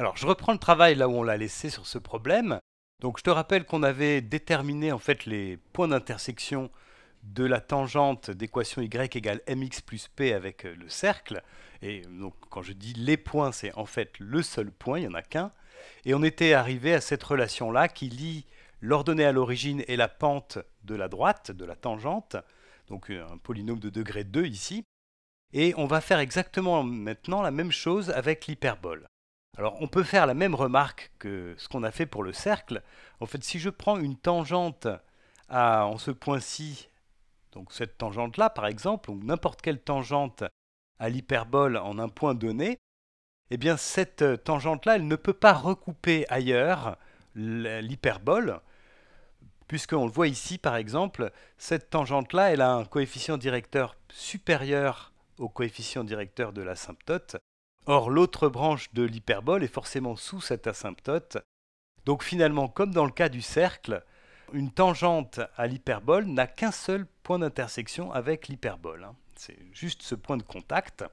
Alors, je reprends le travail là où on l'a laissé sur ce problème. Donc, je te rappelle qu'on avait déterminé en fait les points d'intersection de la tangente d'équation y égale mx plus p avec euh, le cercle. Et euh, donc, quand je dis les points, c'est en fait le seul point, il n'y en a qu'un. Et on était arrivé à cette relation-là qui lie l'ordonnée à l'origine et la pente de la droite, de la tangente, donc euh, un polynôme de degré 2 ici. Et on va faire exactement maintenant la même chose avec l'hyperbole. Alors on peut faire la même remarque que ce qu'on a fait pour le cercle. En fait, si je prends une tangente en ce point-ci, donc cette tangente-là par exemple, ou n'importe quelle tangente à l'hyperbole en un point donné, eh bien cette tangente-là, elle ne peut pas recouper ailleurs l'hyperbole, puisqu'on le voit ici par exemple, cette tangente-là, elle a un coefficient directeur supérieur au coefficient directeur de l'asymptote, Or, l'autre branche de l'hyperbole est forcément sous cette asymptote. Donc finalement, comme dans le cas du cercle, une tangente à l'hyperbole n'a qu'un seul point d'intersection avec l'hyperbole. Hein. C'est juste ce point de contact.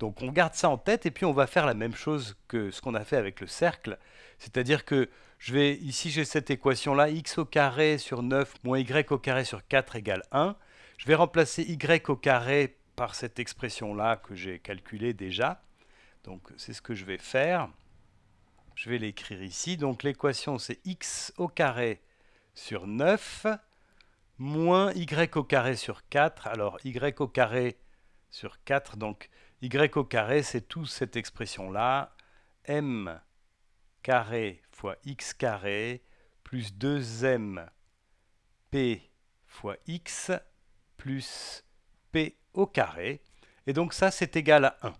Donc on garde ça en tête et puis on va faire la même chose que ce qu'on a fait avec le cercle. C'est-à-dire que je vais, ici j'ai cette équation là, x au carré sur 9 moins y au carré sur 4 égale 1. Je vais remplacer y au carré par cette expression là que j'ai calculée déjà. Donc c'est ce que je vais faire. Je vais l'écrire ici. Donc l'équation c'est x au carré sur 9 moins y au carré sur 4. Alors y au carré sur 4, donc y au carré c'est toute cette expression-là. m carré fois x carré plus 2m p fois x plus p au carré. Et donc ça, c'est égal à 1.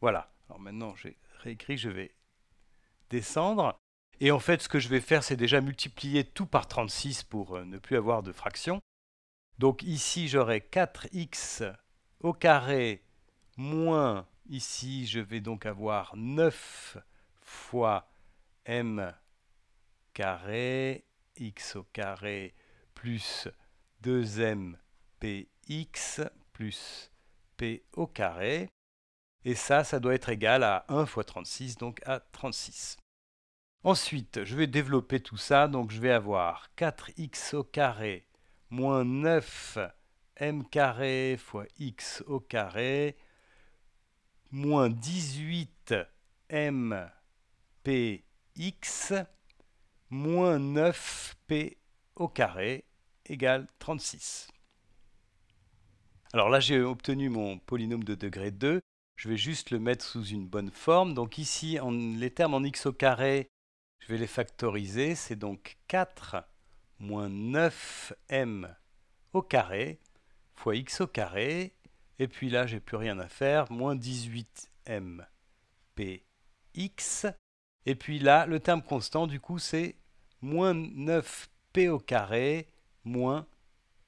Voilà. Alors maintenant, j'ai réécrit, je vais descendre. Et en fait, ce que je vais faire, c'est déjà multiplier tout par 36 pour euh, ne plus avoir de fraction. Donc ici, j'aurai 4x au carré moins, ici, je vais donc avoir 9 fois m carré, x au carré, plus 2m px, plus p au carré. Et ça, ça doit être égal à 1 fois 36, donc à 36. Ensuite, je vais développer tout ça, donc je vais avoir 4x au carré moins 9 m carré fois x au carré moins 18 mpx moins 9 p au carré égale 36. Alors là, j'ai obtenu mon polynôme de degré 2. Je vais juste le mettre sous une bonne forme. Donc ici, les termes en x au carré, je vais les factoriser. C'est donc 4 moins 9m au carré fois x au carré. Et puis là, j'ai plus rien à faire. Moins 18m px. Et puis là, le terme constant, du coup, c'est moins 9p au carré moins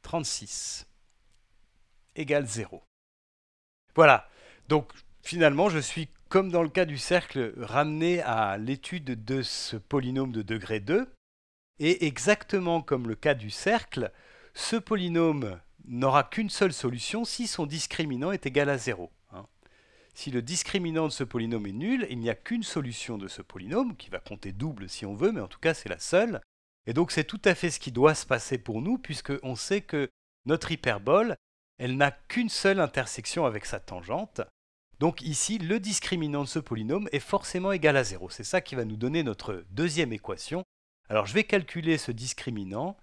36 égale 0. Voilà, donc finalement, je suis, comme dans le cas du cercle, ramené à l'étude de ce polynôme de degré 2. Et exactement comme le cas du cercle, ce polynôme n'aura qu'une seule solution si son discriminant est égal à 0. Hein. Si le discriminant de ce polynôme est nul, il n'y a qu'une solution de ce polynôme, qui va compter double si on veut, mais en tout cas c'est la seule. Et donc c'est tout à fait ce qui doit se passer pour nous, puisqu'on sait que notre hyperbole, elle n'a qu'une seule intersection avec sa tangente, donc ici, le discriminant de ce polynôme est forcément égal à 0. C'est ça qui va nous donner notre deuxième équation. Alors je vais calculer ce discriminant.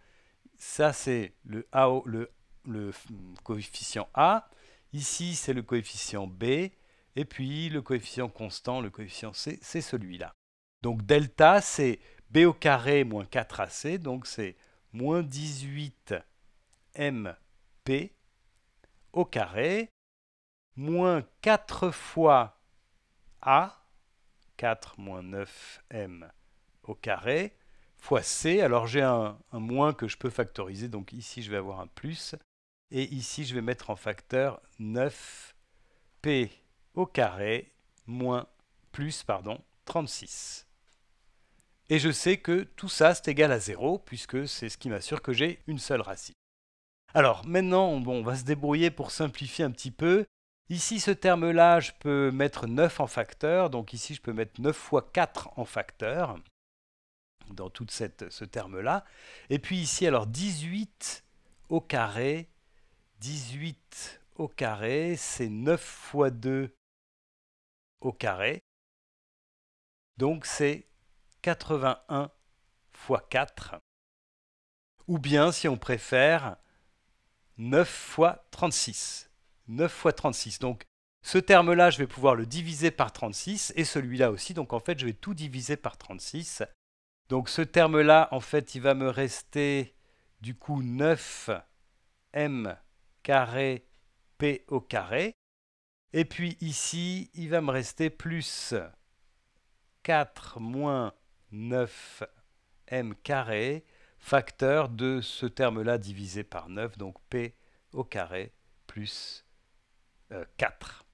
Ça c'est le, coefficient A. Ici c'est le coefficient B. Et puis le coefficient constant, le coefficient C, c'est celui-là. Donc delta c'est B au carré moins 4AC. Donc c'est moins 18 MP au carré moins 4 fois A, 4 moins 9M au carré, fois C. Alors j'ai un, moins que je peux factoriser, donc ici je vais avoir un plus. Et ici je vais mettre en facteur 9P au carré moins plus, pardon, 36. Et je sais que tout ça, c'est égal à 0, puisque c'est ce qui m'assure que j'ai une seule racine. Alors maintenant, bon, on va se débrouiller pour simplifier un petit peu. Ici, ce terme-là, je peux mettre 9 en facteur. Donc ici, je peux mettre 9 fois 4 en facteur dans tout ce terme-là. Et puis ici, alors 18 au carré. 18 au carré, c'est 9 fois 2 au carré. Donc c'est 81 fois 4. Ou bien, si on préfère, 9 fois 36. 9 fois 36. Donc ce terme-là, je vais pouvoir le diviser par 36 et celui-là aussi. Donc en fait, je vais tout diviser par 36. Donc ce terme-là, en fait, il va me rester du coup 9m carré p au carré. Et puis ici, il va me rester plus 4 moins 9m carré facteur de ce terme-là divisé par 9, donc p au carré plus 4.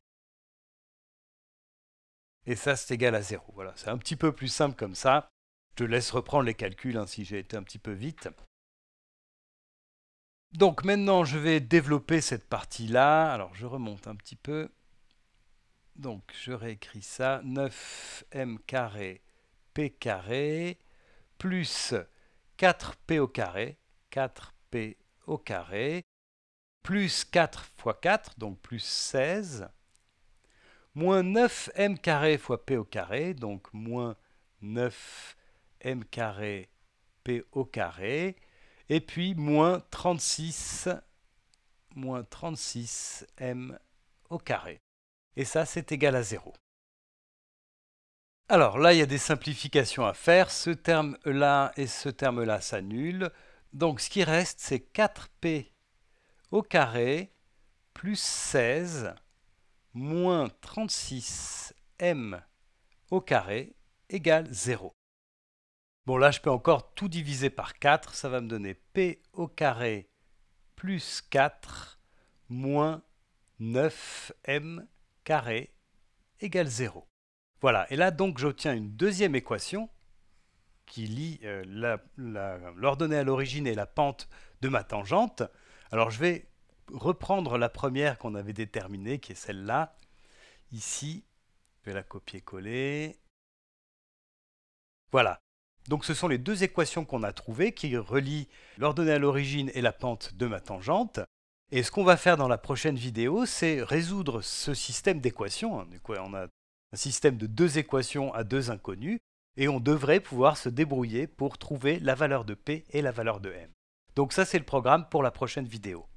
Et ça, c'est égal à 0. Voilà, c'est un petit peu plus simple comme ça. Je te laisse reprendre les calculs hein, si j'ai été un petit peu vite. Donc maintenant, je vais développer cette partie-là. Alors, je remonte un petit peu. Donc, je réécris ça. 9m carré p carré plus 4p au 4p au plus 4 fois 4, donc plus 16, moins 9m carré fois p au carré, donc moins 9m carré p au carré, et puis moins 36, moins 36m au carré. Et ça, c'est égal à 0. Alors là, il y a des simplifications à faire. Ce terme-là et ce terme-là s'annulent. Donc ce qui reste, c'est 4p au carré plus 16 moins 36m au carré égale 0. Bon là je peux encore tout diviser par 4, ça va me donner p au carré plus 4 moins 9m carré égale 0. Voilà, et là donc j'obtiens une deuxième équation qui lie euh, l'ordonnée à l'origine et la pente de ma tangente. Alors je vais reprendre la première qu'on avait déterminée, qui est celle-là. Ici, je vais la copier-coller. Voilà. Donc ce sont les deux équations qu'on a trouvées qui relient l'ordonnée à l'origine et la pente de ma tangente. Et ce qu'on va faire dans la prochaine vidéo, c'est résoudre ce système d'équations. On a un système de deux équations à deux inconnues, et on devrait pouvoir se débrouiller pour trouver la valeur de P et la valeur de M. Donc ça c'est le programme pour la prochaine vidéo.